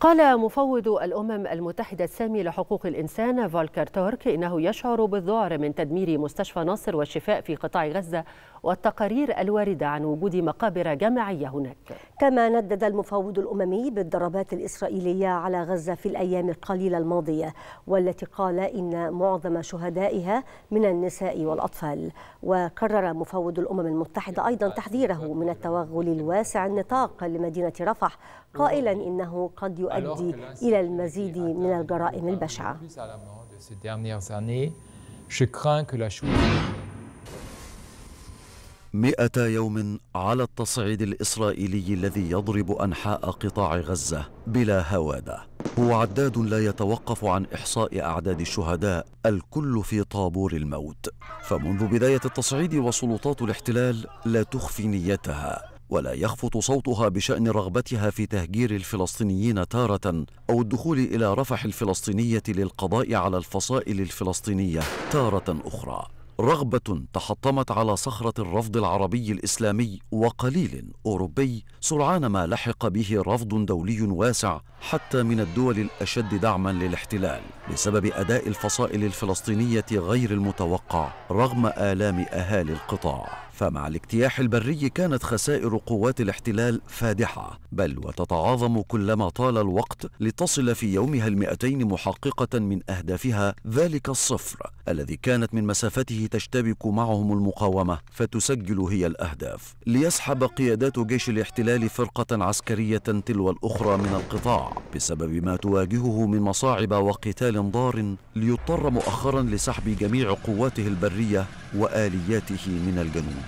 قال مفوض الأمم المتحدة السامي لحقوق الإنسان فولكر تورك إنه يشعر بالذعر من تدمير مستشفى ناصر والشفاء في قطاع غزة والتقارير الواردة عن وجود مقابر جماعية هناك كما ندد المفوض الأممي بالضربات الإسرائيلية على غزة في الأيام القليلة الماضية والتي قال إن معظم شهدائها من النساء والأطفال وكرر مفوض الأمم المتحدة أيضا تحذيره من التوغل الواسع النطاق لمدينة رفح قائلا إنه قد يؤدي إلى المزيد من الجرائم البشعة مئة يوم على التصعيد الإسرائيلي الذي يضرب أنحاء قطاع غزة بلا هوادة هو عداد لا يتوقف عن إحصاء أعداد الشهداء الكل في طابور الموت فمنذ بداية التصعيد وسلطات الاحتلال لا تخفي نيتها ولا يخفت صوتها بشأن رغبتها في تهجير الفلسطينيين تارة أو الدخول إلى رفح الفلسطينية للقضاء على الفصائل الفلسطينية تارة أخرى رغبة تحطمت على صخرة الرفض العربي الإسلامي وقليل أوروبي سرعان ما لحق به رفض دولي واسع حتى من الدول الأشد دعما للاحتلال بسبب أداء الفصائل الفلسطينية غير المتوقع رغم آلام أهالي القطاع فمع الاجتياح البري كانت خسائر قوات الاحتلال فادحة بل وتتعاظم كلما طال الوقت لتصل في يومها المئتين محققة من أهدافها ذلك الصفر الذي كانت من مسافته تشتبك معهم المقاومة فتسجل هي الأهداف ليسحب قيادات جيش الاحتلال فرقة عسكرية تلو الأخرى من القطاع بسبب ما تواجهه من مصاعب وقتال ضار ليضطر مؤخرا لسحب جميع قواته البرية وآلياته من الجنوب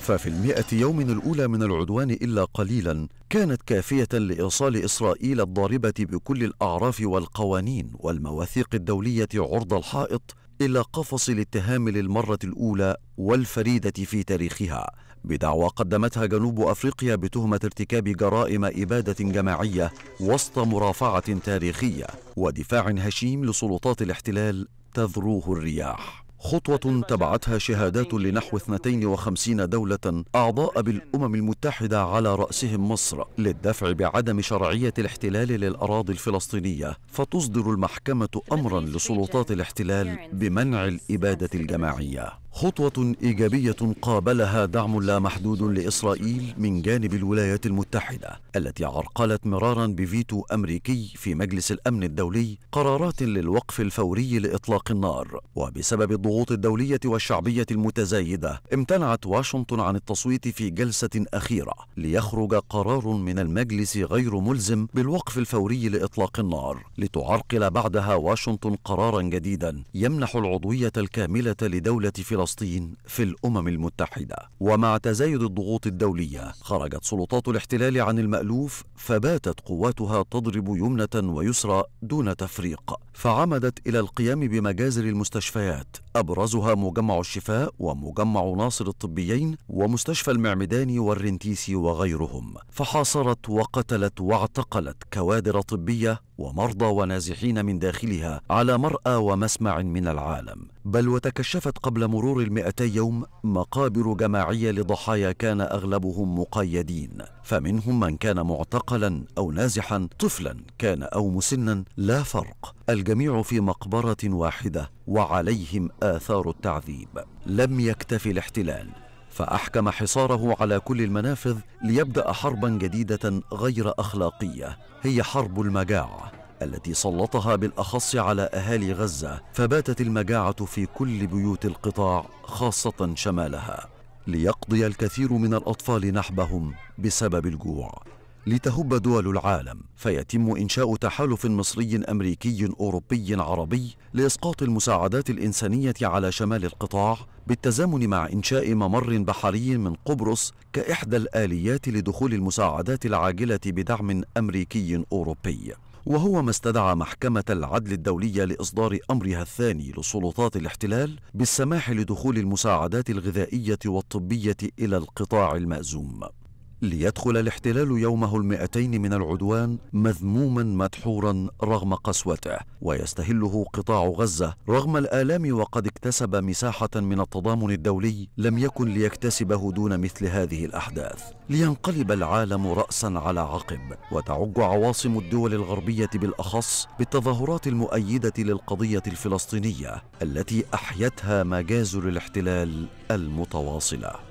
ففي المئة يوم الأولى من العدوان إلا قليلا كانت كافية لإيصال إسرائيل الضاربة بكل الأعراف والقوانين والمواثيق الدولية عرض الحائط إلى قفص الاتهام للمرة الأولى والفريدة في تاريخها بدعوى قدمتها جنوب أفريقيا بتهمة ارتكاب جرائم إبادة جماعية وسط مرافعة تاريخية ودفاع هشيم لسلطات الاحتلال تذروه الرياح خطوة تبعتها شهادات لنحو 52 دولة أعضاء بالأمم المتحدة على رأسهم مصر للدفع بعدم شرعية الاحتلال للأراضي الفلسطينية فتصدر المحكمة أمرا لسلطات الاحتلال بمنع الإبادة الجماعية خطوة إيجابية قابلها دعم لا محدود لإسرائيل من جانب الولايات المتحدة التي عرقلت مرارا بفيتو أمريكي في مجلس الأمن الدولي قرارات للوقف الفوري لإطلاق النار وبسبب الضغوط الدولية والشعبية المتزايدة امتنعت واشنطن عن التصويت في جلسة أخيرة ليخرج قرار من المجلس غير ملزم بالوقف الفوري لإطلاق النار لتعرقل بعدها واشنطن قرارا جديدا يمنح العضوية الكاملة لدولة فلسطين فلسطين في الأمم المتحدة ومع تزايد الضغوط الدولية خرجت سلطات الاحتلال عن المألوف فباتت قواتها تضرب يمنة ويسرى دون تفريق فعمدت إلى القيام بمجازر المستشفيات أبرزها مجمع الشفاء ومجمع ناصر الطبيين ومستشفى المعمداني والرنتيسي وغيرهم فحاصرت وقتلت واعتقلت كوادر طبية ومرضى ونازحين من داخلها على مرأى ومسمع من العالم بل وتكشفت قبل مرور المئتي يوم مقابر جماعية لضحايا كان أغلبهم مقيدين فمنهم من كان معتقلا أو نازحا طفلا كان أو مسنا لا فرق الجميع في مقبرة واحدة وعليهم آثار التعذيب لم يكتف الاحتلال فأحكم حصاره على كل المنافذ ليبدأ حربا جديدة غير أخلاقية هي حرب المجاعة التي سلطها بالأخص على أهالي غزة فباتت المجاعة في كل بيوت القطاع خاصة شمالها ليقضي الكثير من الأطفال نحبهم بسبب الجوع لتهب دول العالم فيتم إنشاء تحالف مصري أمريكي أوروبي عربي لإسقاط المساعدات الإنسانية على شمال القطاع بالتزامن مع إنشاء ممر بحري من قبرص كإحدى الآليات لدخول المساعدات العاجلة بدعم أمريكي أوروبي وهو ما استدعى محكمة العدل الدولية لإصدار أمرها الثاني لسلطات الاحتلال بالسماح لدخول المساعدات الغذائية والطبية إلى القطاع المأزوم ليدخل الاحتلال يومه المئتين من العدوان مذموما مدحورا رغم قسوته ويستهله قطاع غزة رغم الآلام وقد اكتسب مساحة من التضامن الدولي لم يكن ليكتسبه دون مثل هذه الأحداث لينقلب العالم رأسا على عقب وتعج عواصم الدول الغربية بالأخص بالتظاهرات المؤيدة للقضية الفلسطينية التي أحيتها مجازر الاحتلال المتواصله